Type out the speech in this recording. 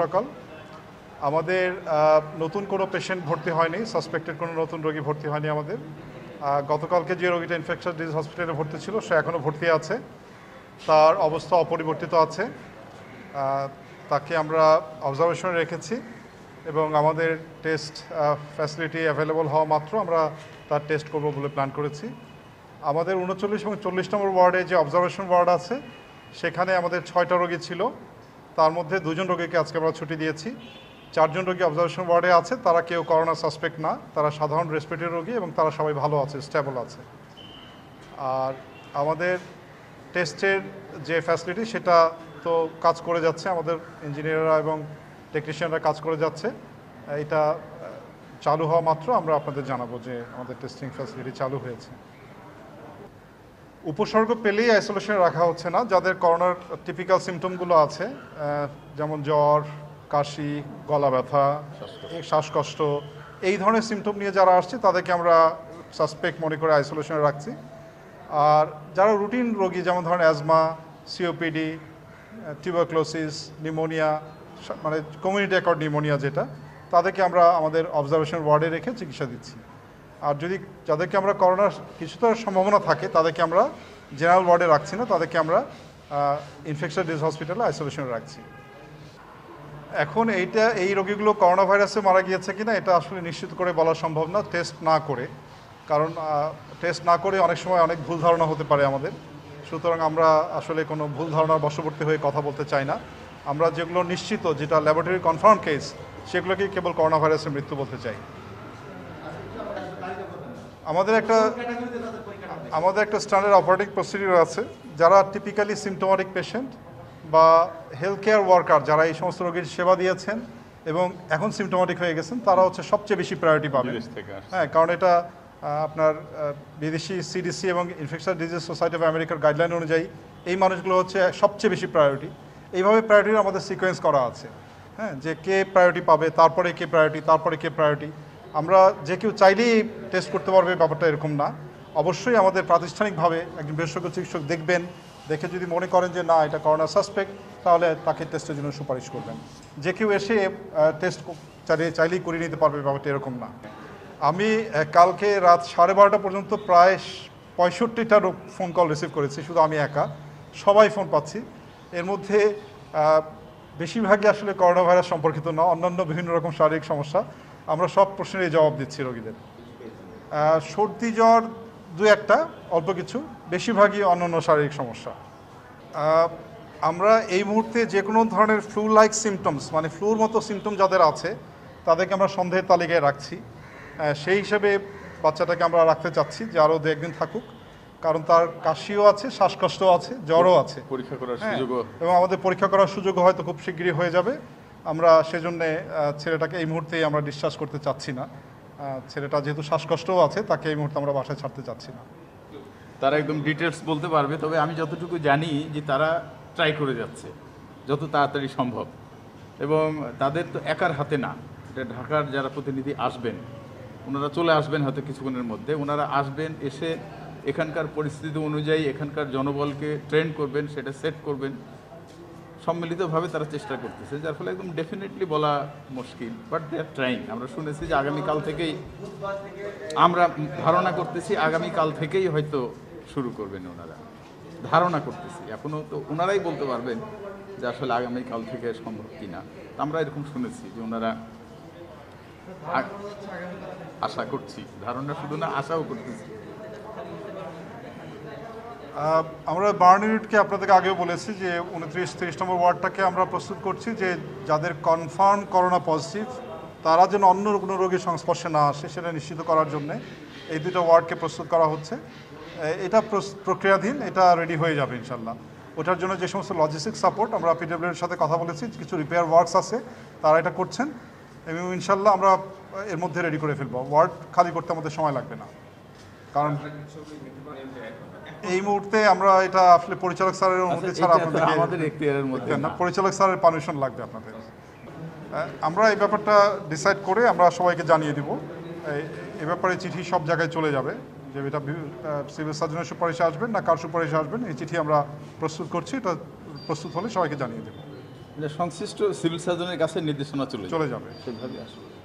সকাল আমাদের নতুন কোনো পেশেন্ট ভর্তি হয়নি সাসপেক্টেড কোনো নতুন রোগী ভর্তি হয়নি আমাদের গতকালকে যে রোগীটা ইনফেকশন ডিজিজ হসপিটালে ভর্তি ছিল সে এখনও ভর্তি আছে তার অবস্থা অপরিবর্তিত আছে তাকে আমরা অবজারভেশনে রেখেছি এবং আমাদের টেস্ট ফ্যাসিলিটি অ্যাভেলেবল হওয়া মাত্র আমরা তার টেস্ট করব বলে প্ল্যান করেছি আমাদের উনচল্লিশ এবং চল্লিশ নম্বর ওয়ার্ডে যে অবজারভেশন ওয়ার্ড আছে সেখানে আমাদের ছয়টা রোগী ছিল তার মধ্যে দুজন রোগীকে আজকে আমরা ছুটি দিয়েছি চারজন রোগী অবজারভেশন ওয়ার্ডে আছে তারা কেউ করোনা সাসপেক্ট না তারা সাধারণ রেসপেক্টের রোগী এবং তারা সবাই ভালো আছে স্টেবল আছে আর আমাদের টেস্টের যে ফ্যাসিলিটি সেটা তো কাজ করে যাচ্ছে আমাদের ইঞ্জিনিয়াররা এবং টেকনিশিয়ানরা কাজ করে যাচ্ছে এটা চালু হওয়া মাত্র আমরা আপনাদের জানাবো যে আমাদের টেস্টিং ফ্যাসিলিটি চালু হয়েছে উপসর্গ পেলেই আইসোলেশনে রাখা হচ্ছে না যাদের করোনার টিপিক্যাল সিমটমগুলো আছে যেমন জ্বর কাশি গলা ব্যথা শ্বাসকষ্ট এই ধরনের সিমটম নিয়ে যারা আসছে তাদেরকে আমরা সাসপেক্ট মনে করে আইসোলেশনে রাখছি আর যারা রুটিন রোগী যেমন ধরেন অ্যাজমা সিওপিডি টিউবারক্লোসিস নিমোনিয়া মানে কমিউনিটি অ্যাকর্ড নিমোনিয়া যেটা তাদেরকে আমরা আমাদের অবজারভেশন ওয়ার্ডে রেখে চিকিৎসা দিচ্ছি আর যদি যাদেরকে আমরা করোনার কিছু তো সম্ভাবনা থাকে তাদেরকে আমরা জেনারেল ওয়ার্ডে রাখছি না তাদেরকে আমরা ইনফেকশন ডিজ হসপিটালে আইসোলেশনে রাখছি এখন এইটা এই রোগীগুলো করোনা ভাইরাসে মারা গিয়েছে কিনা এটা আসলে নিশ্চিত করে বলা সম্ভব না টেস্ট না করে কারণ টেস্ট না করে অনেক সময় অনেক ভুল ধারণা হতে পারে আমাদের সুতরাং আমরা আসলে কোনো ভুল ধারণার বশবর্তী হয়ে কথা বলতে চাই না আমরা যেগুলো নিশ্চিত যেটা ল্যাবরেটরি কনফার্ম কেস সেগুলোকেই কেবল করোনা ভাইরাসের মৃত্যু বলতে চাই আমাদের একটা আমাদের একটা স্ট্যান্ডার্ড অপারেটিং প্রসিডিউর আছে যারা টিপিক্যালি সিমটোমেটিক পেশেন্ট বা হেলথ কেয়ার ওয়ার্কার যারা এই সমস্ত রোগীর সেবা দিয়েছেন এবং এখন সিমটোমেটিক হয়ে গেছেন তারা হচ্ছে সবচেয়ে বেশি প্রায়োরিটি পাবে হ্যাঁ কারণ এটা আপনার বিদেশি সিডিসি এবং ইনফেকশন ডিজিজ সোসাইটি অফ আমেরিকার গাইডলাইন অনুযায়ী এই মানুষগুলো হচ্ছে সবচেয়ে বেশি প্রায়োরিটি এইভাবে প্রায়োরিটির আমাদের সিকোয়েন্স করা আছে হ্যাঁ যে কে প্রায়োরিটি পাবে তারপরে কে প্রায়োরিটি তারপরে কে প্রায়োরিটি আমরা যে কেউ চাইলেই টেস্ট করতে পারবে ব্যাপারটা এরকম না অবশ্যই আমাদের প্রাতিষ্ঠানিকভাবে একজন বিশেষজ্ঞ চিকিৎসক দেখবেন দেখে যদি মনে করেন যে না এটা করোনা সাসপেক্ট তাহলে তাকে টেস্টের জন্য সুপারিশ করবেন যে কেউ এসে টেস্ট চালিয়ে চাইলেই করিয়ে নিতে পারবে ব্যাপারটা এরকম না আমি কালকে রাত সাড়ে বারোটা পর্যন্ত প্রায় পঁয়ষট্টিটা ফোন কল রিসিভ করেছি শুধু আমি একা সবাই ফোন পাচ্ছি এর মধ্যে বেশিরভাগই আসলে করোনা ভাইরাস সম্পর্কিত না অন্যান্য বিভিন্ন রকম শারীরিক সমস্যা আমরা সব প্রশ্নেরই জবাব দিচ্ছি রোগীদের সর্দি জ্বর দু একটা অল্প কিছু বেশিরভাগই অন্যান্য শারীরিক সমস্যা আমরা এই মুহূর্তে যে কোনো ধরনের ফ্লু লাইক সিমটমস মানে ফ্লুর মতো সিমটম যাদের আছে তাদেরকে আমরা সন্দেহের তালিকায় রাখছি সেই হিসেবে বাচ্চাটাকে আমরা রাখতে চাচ্ছি যে আরও দু একদিন থাকুক কারণ তার কাশিও আছে শ্বাসকষ্টও আছে জ্বরও আছে পরীক্ষা করার হ্যাঁ, সুযোগ এবং আমাদের পরীক্ষা করার সুযোগ হয়তো খুব শীঘ্রই হয়ে যাবে আমরা সেজন্যে ছেলেটাকে এই মুহূর্তেই আমরা ডিসচার্জ করতে চাচ্ছি না ছেলেটা যেহেতু শ্বাসকষ্টও আছে তাকে এই মুহূর্তে আমরা বাসায় ছাড়তে চাচ্ছি না তারা একদম ডিটেলস বলতে পারবে তবে আমি যতটুকু জানি যে তারা ট্রাই করে যাচ্ছে যত তাড়াতাড়ি সম্ভব এবং তাদের তো একার হাতে না এটা ঢাকার যারা প্রতিনিধি আসবেন ওনারা চলে আসবেন হয়তো কিছুক্ষণের মধ্যে ওনারা আসবেন এসে এখানকার পরিস্থিতি অনুযায়ী এখানকার জনবলকে ট্রেন করবেন সেটা সেট করবেন সম্মিলিতভাবে তারা চেষ্টা করতেছে যার ফলে একদম ডেফিনেটলি বলা মুশকিল বাট দে আর ট্রাইং আমরা শুনেছি যে আগামীকাল থেকেই আমরা ধারণা করতেছি আগামীকাল থেকেই হয়তো শুরু করবেন ওনারা ধারণা করতেছি এখনও তো ওনারাই বলতে পারবেন যে আসলে আগামীকাল থেকে সম্ভব কিনা আমরা এরকম শুনেছি যে ওনারা আশা করছি ধারণা শুধু না আশাও করতেছি আমরা বার্ন ইউনিটকে আপনাদেরকে আগেও বলেছি যে উনত্রিশ তিরিশ নম্বর ওয়ার্ডটাকে আমরা প্রস্তুত করছি যে যাদের কনফার্ম করোনা পজিটিভ তারা যেন অন্য কোনো রোগীর সংস্পর্শে না আসে সেটা নিশ্চিত করার জন্যে এই দুটো ওয়ার্ডকে প্রস্তুত করা হচ্ছে এটা প্রক্রিয়াধীন এটা রেডি হয়ে যাবে ইনশাল্লাহ ওটার জন্য যে সমস্ত লজিস্টিক সাপোর্ট আমরা পিডব্লিউর সাথে কথা বলেছি কিছু রিপেয়ার ওয়ার্কস আছে তারা এটা করছেন এবং ইনশাল্লাহ আমরা এর মধ্যে রেডি করে ফেলবো ওয়ার্ড খালি করতে আমাদের সময় লাগবে না কারণ এই মুহূর্তে আমরা এটা আসলে পরিচালক স্যারের আচ্ছা, অনুমতি ছাড়া আপনাদের আচ্ছা, মধ্যে পরিচালক স্যারের পারমিশন লাগবে আপনাদের আমরা এই ব্যাপারটা ডিসাইড করে আমরা সবাইকে জানিয়ে দিব এ ব্যাপারে চিঠি সব জায়গায় চলে যাবে যে এটা সিভিল সার্জনের সুপারিশে আসবেন না কার সুপারিশে আসবেন এই চিঠি আমরা প্রস্তুত করছি এটা প্রস্তুত হলে সবাইকে জানিয়ে দেবো সংশ্লিষ্ট সিভিল সার্জনের কাছে নির্দেশনা চলে চলে যাবে সেভাবে আসবে